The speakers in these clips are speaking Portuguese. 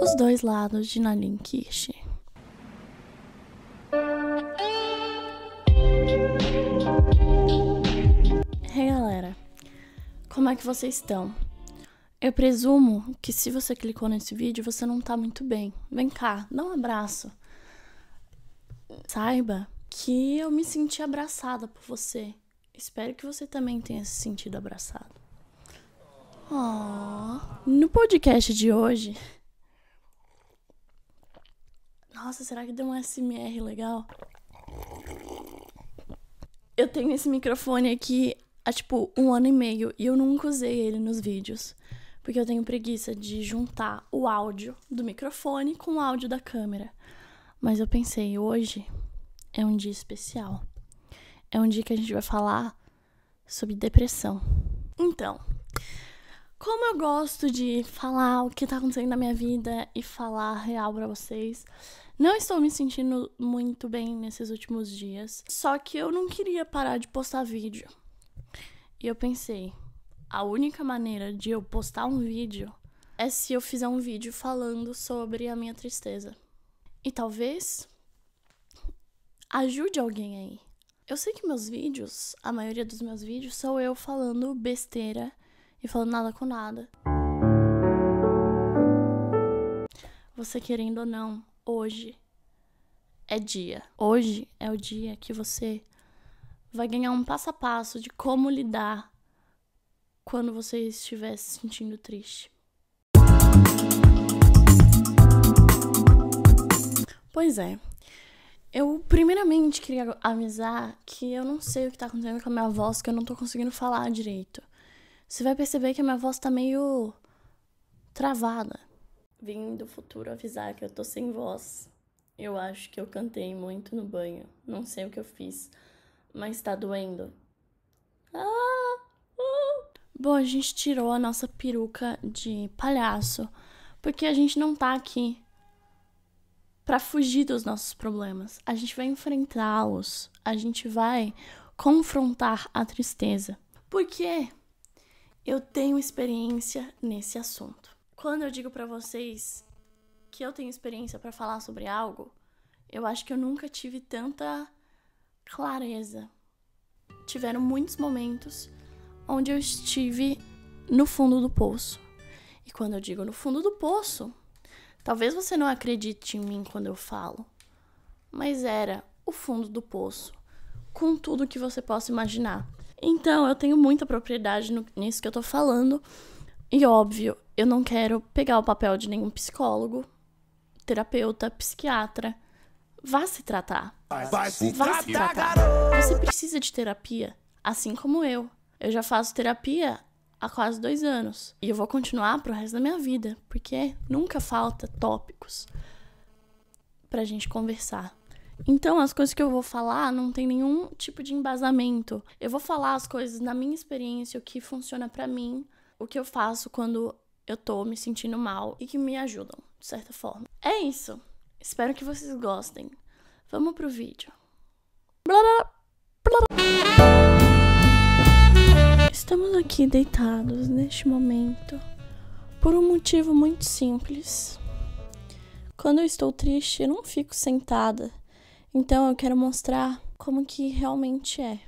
Os dois lados de Nalin Kirsch. Hey galera, como é que vocês estão? Eu presumo que se você clicou nesse vídeo, você não tá muito bem. Vem cá, dá um abraço. Saiba que eu me senti abraçada por você. Espero que você também tenha se sentido abraçado. Oh, no podcast de hoje. Nossa, será que deu um SMR legal? Eu tenho esse microfone aqui há tipo um ano e meio e eu nunca usei ele nos vídeos. Porque eu tenho preguiça de juntar o áudio do microfone com o áudio da câmera. Mas eu pensei, hoje é um dia especial. É um dia que a gente vai falar sobre depressão. Então, como eu gosto de falar o que tá acontecendo na minha vida e falar real para vocês, não estou me sentindo muito bem nesses últimos dias. Só que eu não queria parar de postar vídeo. E eu pensei, a única maneira de eu postar um vídeo é se eu fizer um vídeo falando sobre a minha tristeza. E talvez ajude alguém aí. Eu sei que meus vídeos, a maioria dos meus vídeos, sou eu falando besteira e falando nada com nada. Você querendo ou não, hoje é dia. Hoje é o dia que você vai ganhar um passo a passo de como lidar quando você estiver se sentindo triste. Pois é. Eu, primeiramente, queria avisar que eu não sei o que tá acontecendo com a minha voz, que eu não tô conseguindo falar direito. Você vai perceber que a minha voz tá meio. travada. Vim do futuro avisar que eu tô sem voz. Eu acho que eu cantei muito no banho. Não sei o que eu fiz, mas tá doendo. Ah! Uh. Bom, a gente tirou a nossa peruca de palhaço, porque a gente não tá aqui para fugir dos nossos problemas. A gente vai enfrentá-los, a gente vai confrontar a tristeza. Porque eu tenho experiência nesse assunto. Quando eu digo para vocês que eu tenho experiência para falar sobre algo, eu acho que eu nunca tive tanta clareza. Tiveram muitos momentos onde eu estive no fundo do poço. E quando eu digo no fundo do poço, Talvez você não acredite em mim quando eu falo, mas era o fundo do poço, com tudo que você possa imaginar. Então, eu tenho muita propriedade no, nisso que eu tô falando. E óbvio, eu não quero pegar o papel de nenhum psicólogo, terapeuta, psiquiatra. Vá se tratar. Vai se, Vá se tratar. Você precisa de terapia, assim como eu. Eu já faço terapia há quase dois anos. E eu vou continuar pro resto da minha vida, porque nunca falta tópicos pra gente conversar. Então, as coisas que eu vou falar não tem nenhum tipo de embasamento. Eu vou falar as coisas na minha experiência, o que funciona para mim, o que eu faço quando eu tô me sentindo mal e que me ajudam, de certa forma. É isso. Espero que vocês gostem. Vamos pro vídeo. Blá, blá. Estamos aqui deitados neste momento por um motivo muito simples. Quando eu estou triste, eu não fico sentada. Então eu quero mostrar como que realmente é.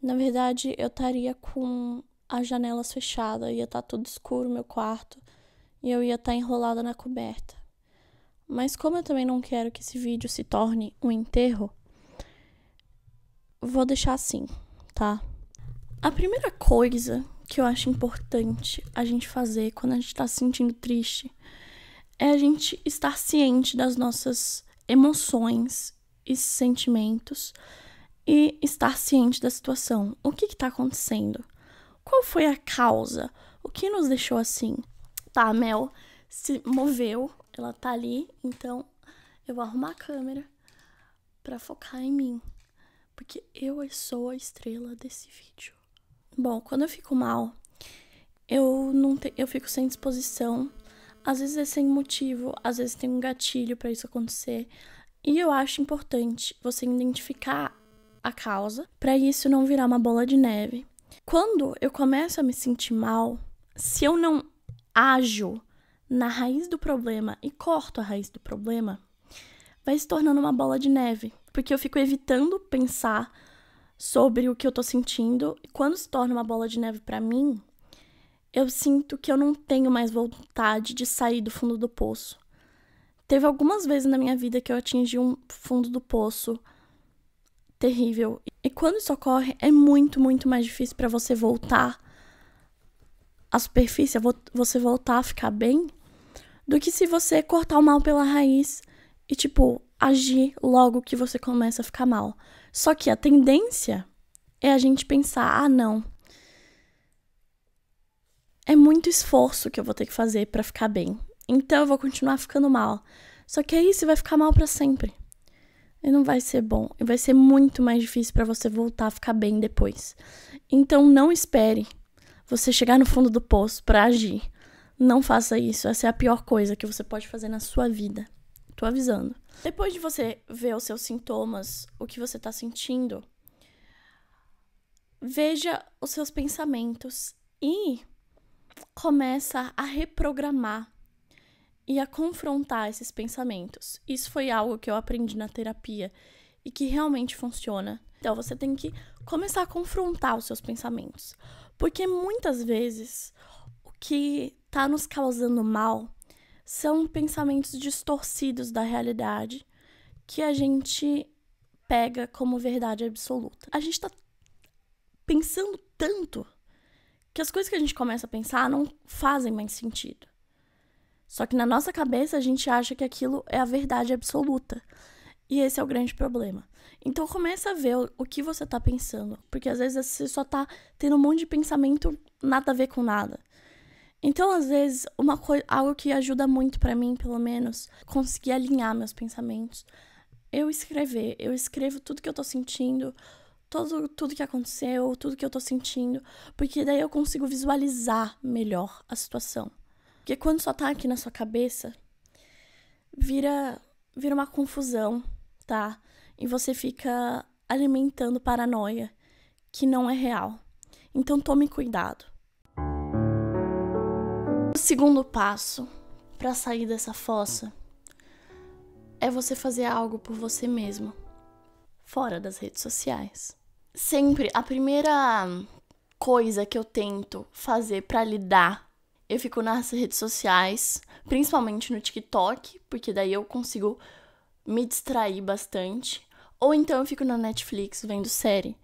Na verdade, eu estaria com as janelas fechadas, ia estar tá tudo escuro meu quarto e eu ia estar tá enrolada na coberta. Mas como eu também não quero que esse vídeo se torne um enterro, vou deixar assim, tá? A primeira coisa que eu acho importante a gente fazer quando a gente está se sentindo triste é a gente estar ciente das nossas emoções e sentimentos e estar ciente da situação. O que está acontecendo? Qual foi a causa? O que nos deixou assim? Tá, a Mel se moveu, ela tá ali, então eu vou arrumar a câmera para focar em mim, porque eu sou a estrela desse vídeo. Bom, quando eu fico mal, eu não te, eu fico sem disposição. Às vezes é sem motivo, às vezes tem um gatilho para isso acontecer. E eu acho importante você identificar a causa para isso não virar uma bola de neve. Quando eu começo a me sentir mal, se eu não ajo na raiz do problema e corto a raiz do problema, vai se tornando uma bola de neve, porque eu fico evitando pensar sobre o que eu tô sentindo. E quando se torna uma bola de neve para mim, eu sinto que eu não tenho mais vontade de sair do fundo do poço. Teve algumas vezes na minha vida que eu atingi um fundo do poço terrível. E quando isso ocorre, é muito, muito mais difícil para você voltar à superfície, você voltar a ficar bem, do que se você cortar o mal pela raiz e, tipo, agir logo que você começa a ficar mal. Só que a tendência é a gente pensar: ah, não. É muito esforço que eu vou ter que fazer para ficar bem. Então eu vou continuar ficando mal. Só que aí você vai ficar mal para sempre. E não vai ser bom. E vai ser muito mais difícil para você voltar a ficar bem depois. Então não espere você chegar no fundo do poço para agir. Não faça isso. Essa é a pior coisa que você pode fazer na sua vida. Tô avisando. Depois de você ver os seus sintomas, o que você está sentindo, veja os seus pensamentos e começa a reprogramar e a confrontar esses pensamentos. Isso foi algo que eu aprendi na terapia e que realmente funciona. Então você tem que começar a confrontar os seus pensamentos, porque muitas vezes o que está nos causando mal são pensamentos distorcidos da realidade que a gente pega como verdade absoluta. A gente está pensando tanto que as coisas que a gente começa a pensar não fazem mais sentido. Só que na nossa cabeça a gente acha que aquilo é a verdade absoluta. E esse é o grande problema. Então começa a ver o que você está pensando, porque às vezes você só está tendo um monte de pensamento nada a ver com nada. Então, às vezes, uma coisa, algo que ajuda muito para mim, pelo menos, conseguir alinhar meus pensamentos. Eu escrever, eu escrevo tudo que eu tô sentindo, todo, tudo que aconteceu, tudo que eu tô sentindo, porque daí eu consigo visualizar melhor a situação. Porque quando só tá aqui na sua cabeça, vira vira uma confusão, tá? E você fica alimentando paranoia que não é real. Então tome cuidado. O segundo passo para sair dessa fossa é você fazer algo por você mesmo, fora das redes sociais. Sempre a primeira coisa que eu tento fazer para lidar, eu fico nas redes sociais, principalmente no TikTok, porque daí eu consigo me distrair bastante, ou então eu fico na Netflix vendo série.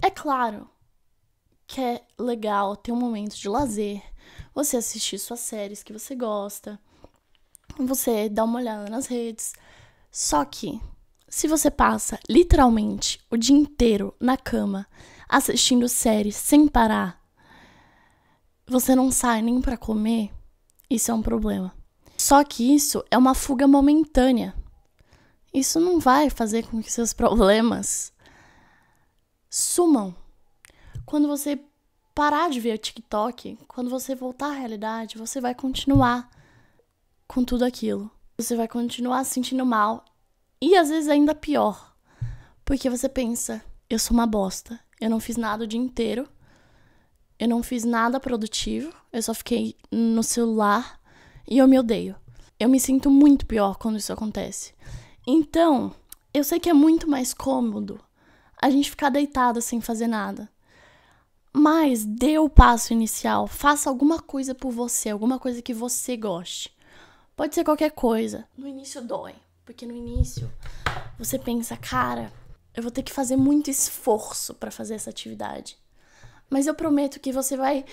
É claro que é legal ter um momento de lazer, você assistir suas séries que você gosta, você dar uma olhada nas redes. Só que, se você passa literalmente o dia inteiro na cama assistindo séries sem parar, você não sai nem para comer, isso é um problema. Só que isso é uma fuga momentânea. Isso não vai fazer com que seus problemas sumam. Quando você parar de ver TikTok, quando você voltar à realidade, você vai continuar com tudo aquilo. Você vai continuar se sentindo mal e às vezes ainda pior, porque você pensa: eu sou uma bosta, eu não fiz nada o dia inteiro, eu não fiz nada produtivo, eu só fiquei no celular e eu me odeio. Eu me sinto muito pior quando isso acontece. Então, eu sei que é muito mais cômodo a gente ficar deitada sem fazer nada. Mas dê o passo inicial, faça alguma coisa por você, alguma coisa que você goste. Pode ser qualquer coisa. No início dói, porque no início você pensa, cara, eu vou ter que fazer muito esforço para fazer essa atividade. Mas eu prometo que você vai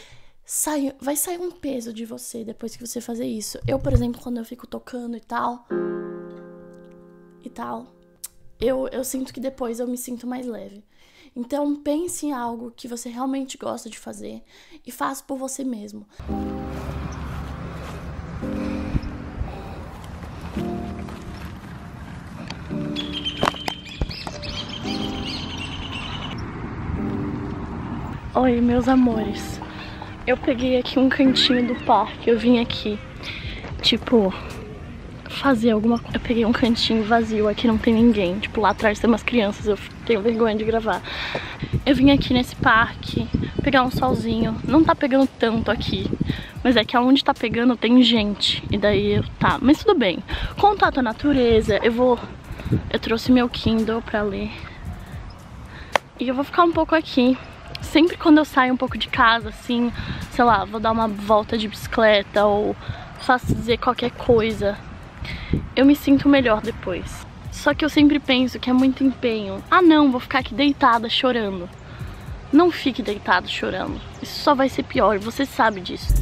sair, vai sair um peso de você depois que você fazer isso. Eu, por exemplo, quando eu fico tocando e tal e tal, eu, eu sinto que depois eu me sinto mais leve. Então pense em algo que você realmente gosta de fazer e faça por você mesmo. Oi, meus amores. Eu peguei aqui um cantinho do parque. Eu vim aqui, tipo, fazer alguma Eu peguei um cantinho vazio. Aqui não tem ninguém. Tipo, lá atrás tem umas crianças. Eu tenho vergonha de gravar. Eu vim aqui nesse parque pegar um solzinho. Não tá pegando tanto aqui, mas é que aonde tá pegando tem gente. E daí tá, mas tudo bem. Contato à natureza, eu vou... Eu trouxe meu Kindle pra ler. E eu vou ficar um pouco aqui. Sempre quando eu saio um pouco de casa, assim, sei lá, vou dar uma volta de bicicleta ou faço dizer qualquer coisa, eu me sinto melhor depois. Só que eu sempre penso que é muito empenho. Ah não, vou ficar aqui deitada chorando. Não fique deitado chorando. Isso só vai ser pior, você sabe disso.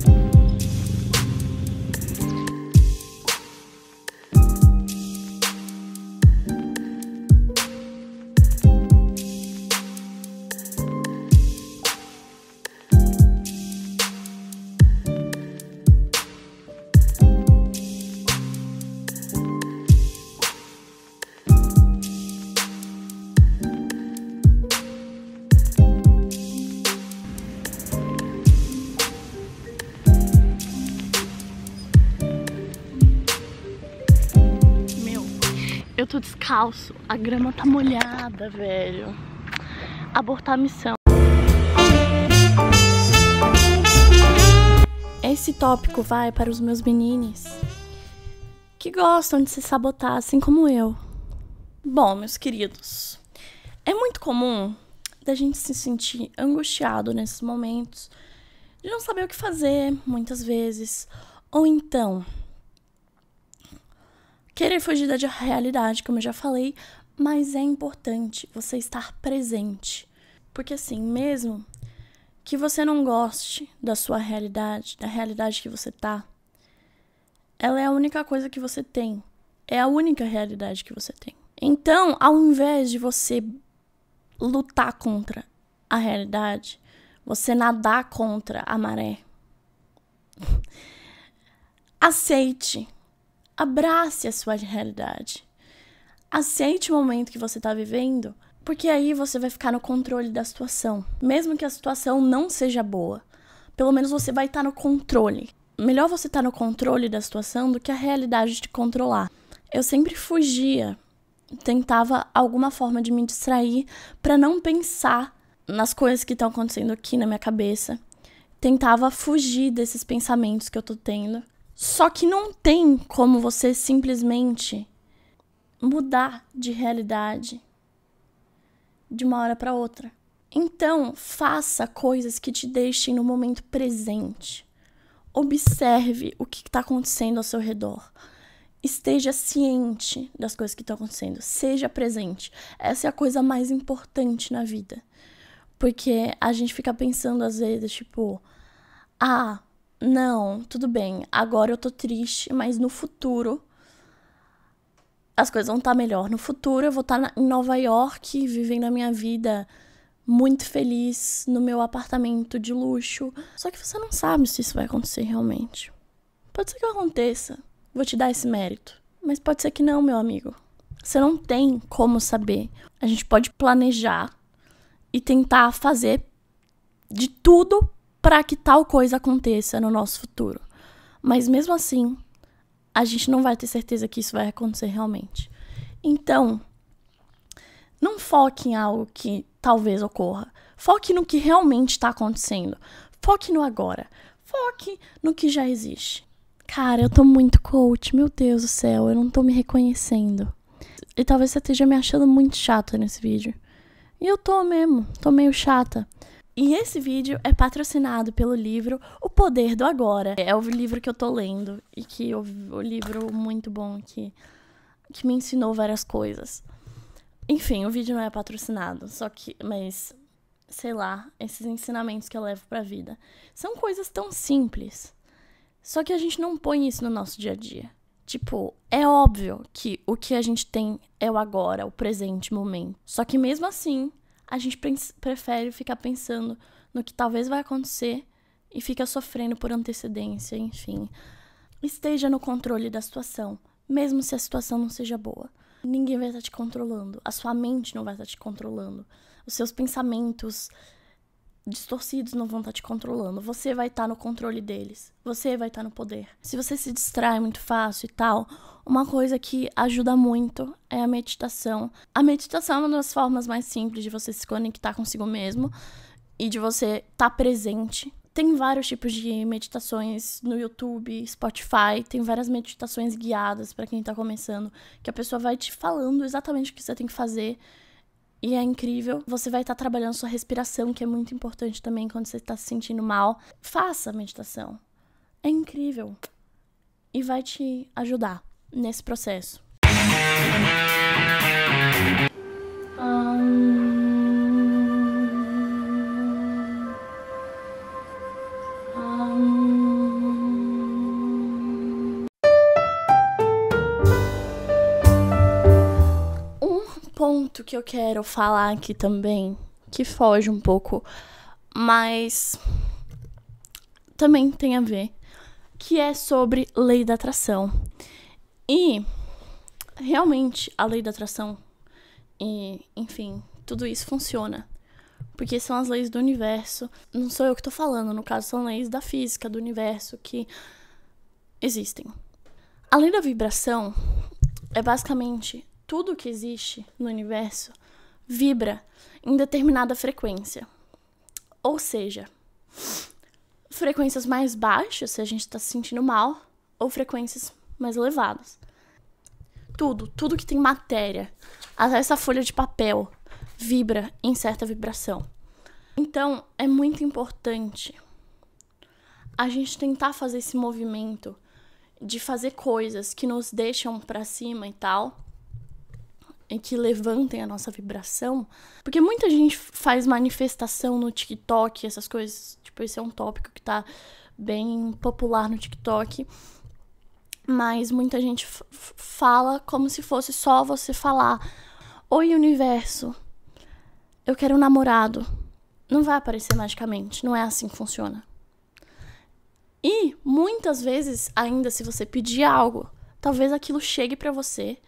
tô descalço. A grama tá molhada, velho. Abortar a missão. Esse tópico vai para os meus meninos que gostam de se sabotar, assim como eu. Bom, meus queridos, é muito comum da gente se sentir angustiado nesses momentos, de não saber o que fazer, muitas vezes, ou então Querer fugir da realidade, como eu já falei, mas é importante você estar presente. Porque assim, mesmo que você não goste da sua realidade, da realidade que você tá, ela é a única coisa que você tem. É a única realidade que você tem. Então, ao invés de você lutar contra a realidade, você nadar contra a maré. Aceite Abrace a sua realidade. Aceite o momento que você está vivendo, porque aí você vai ficar no controle da situação. Mesmo que a situação não seja boa, pelo menos você vai estar tá no controle. Melhor você estar tá no controle da situação do que a realidade te controlar. Eu sempre fugia, tentava alguma forma de me distrair para não pensar nas coisas que estão acontecendo aqui na minha cabeça. Tentava fugir desses pensamentos que eu tô tendo só que não tem como você simplesmente mudar de realidade de uma hora para outra. Então, faça coisas que te deixem no momento presente. Observe o que está acontecendo ao seu redor. Esteja ciente das coisas que estão acontecendo. Seja presente. Essa é a coisa mais importante na vida. Porque a gente fica pensando às vezes, tipo, ah, não, tudo bem, agora eu tô triste, mas no futuro as coisas vão estar tá melhor. No futuro eu vou estar tá em Nova York, vivendo a minha vida muito feliz no meu apartamento de luxo. Só que você não sabe se isso vai acontecer realmente. Pode ser que aconteça, vou te dar esse mérito, mas pode ser que não, meu amigo. Você não tem como saber. A gente pode planejar e tentar fazer de tudo para que tal coisa aconteça no nosso futuro. Mas mesmo assim, a gente não vai ter certeza que isso vai acontecer realmente. Então, não foque em algo que talvez ocorra. Foque no que realmente está acontecendo. Foque no agora. Foque no que já existe. Cara, eu tô muito coach, meu Deus do céu, eu não tô me reconhecendo. E talvez você esteja me achando muito chata nesse vídeo. E eu tô mesmo, tô meio chata. E esse vídeo é patrocinado pelo livro O Poder do Agora. É o livro que eu tô lendo e que o, o livro muito bom que, que me ensinou várias coisas. Enfim, o vídeo não é patrocinado, só que. Mas, sei lá, esses ensinamentos que eu levo pra vida. São coisas tão simples. Só que a gente não põe isso no nosso dia a dia. Tipo, é óbvio que o que a gente tem é o agora, o presente momento. Só que mesmo assim, a gente prefere ficar pensando no que talvez vai acontecer e fica sofrendo por antecedência, enfim. Esteja no controle da situação, mesmo se a situação não seja boa. Ninguém vai estar te controlando, a sua mente não vai estar te controlando, os seus pensamentos distorcidos não vão estar tá te controlando. Você vai estar tá no controle deles. Você vai estar tá no poder. Se você se distrai muito fácil e tal, uma coisa que ajuda muito é a meditação. A meditação é uma das formas mais simples de você se conectar consigo mesmo e de você estar presente. Tem vários tipos de meditações no YouTube, Spotify, tem várias meditações guiadas para quem está começando, que a pessoa vai te falando exatamente o que você tem que fazer e é incrível. Você vai estar tá trabalhando sua respiração, que é muito importante também quando você está se sentindo mal. Faça a meditação. É incrível. E vai te ajudar nesse processo. que eu quero falar aqui também, que foge um pouco, mas também tem a ver, que é sobre lei da atração. E realmente a lei da atração e, enfim, tudo isso funciona. Porque são as leis do universo. Não sou eu que tô falando, no caso são leis da física, do universo que existem. A lei da vibração é basicamente tudo que existe no universo vibra em determinada frequência. Ou seja, frequências mais baixas, se a gente está se sentindo mal, ou frequências mais elevadas. Tudo, tudo que tem matéria, até essa folha de papel, vibra em certa vibração. Então, é muito importante a gente tentar fazer esse movimento de fazer coisas que nos deixam para cima e tal, e que levantem a nossa vibração. Porque muita gente faz manifestação no TikTok, essas coisas. Tipo, esse é um tópico que tá bem popular no TikTok. Mas muita gente fala como se fosse só você falar: Oi, universo, eu quero um namorado. Não vai aparecer magicamente, não é assim que funciona. E muitas vezes, ainda se você pedir algo, talvez aquilo chegue para você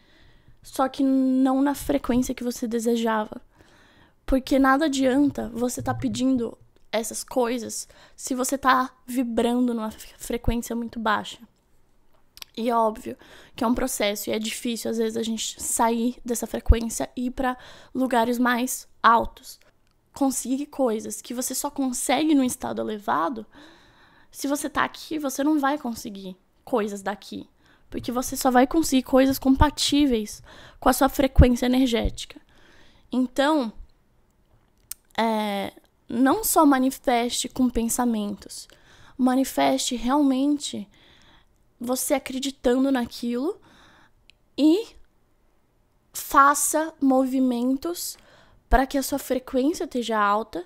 só que não na frequência que você desejava. Porque nada adianta você estar tá pedindo essas coisas se você está vibrando numa frequência muito baixa. E é óbvio que é um processo e é difícil às vezes a gente sair dessa frequência e ir para lugares mais altos. Conseguir coisas que você só consegue num estado elevado. Se você tá aqui, você não vai conseguir coisas daqui. Porque você só vai conseguir coisas compatíveis com a sua frequência energética. Então, é, não só manifeste com pensamentos, manifeste realmente você acreditando naquilo e faça movimentos para que a sua frequência esteja alta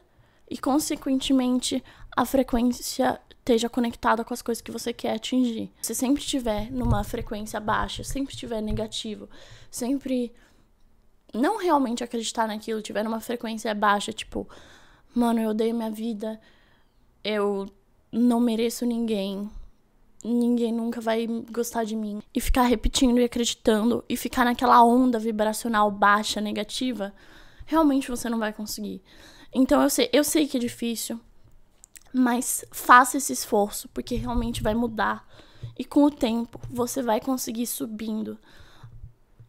e, consequentemente, a frequência esteja conectada com as coisas que você quer atingir. Se sempre estiver numa frequência baixa, sempre estiver negativo, sempre não realmente acreditar naquilo, tiver numa frequência baixa, tipo, mano, eu odeio minha vida, eu não mereço ninguém, ninguém nunca vai gostar de mim, e ficar repetindo e acreditando e ficar naquela onda vibracional baixa, negativa, realmente você não vai conseguir. Então eu sei, eu sei que é difícil. Mas faça esse esforço, porque realmente vai mudar. E com o tempo, você vai conseguir subindo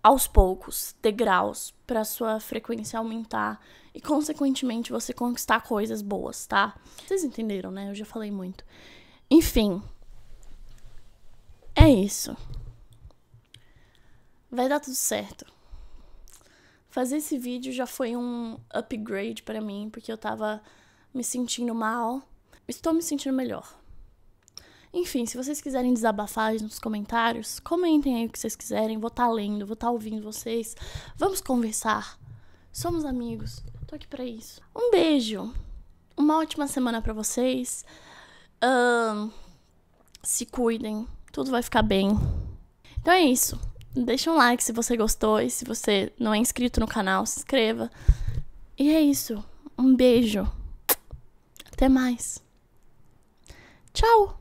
aos poucos, degraus, para sua frequência aumentar e, consequentemente, você conquistar coisas boas, tá? Vocês entenderam, né? Eu já falei muito. Enfim, é isso. Vai dar tudo certo. Fazer esse vídeo já foi um upgrade para mim, porque eu tava me sentindo mal Estou me sentindo melhor. Enfim, se vocês quiserem desabafar nos comentários, comentem aí o que vocês quiserem. Vou estar tá lendo, vou estar tá ouvindo vocês. Vamos conversar. Somos amigos. Tô aqui para isso. Um beijo. Uma ótima semana para vocês. se cuidem. Tudo vai ficar bem. Então é isso. Deixa um like se você gostou e se você não é inscrito no canal, se inscreva. E é isso. Um beijo. Até mais. Ciao!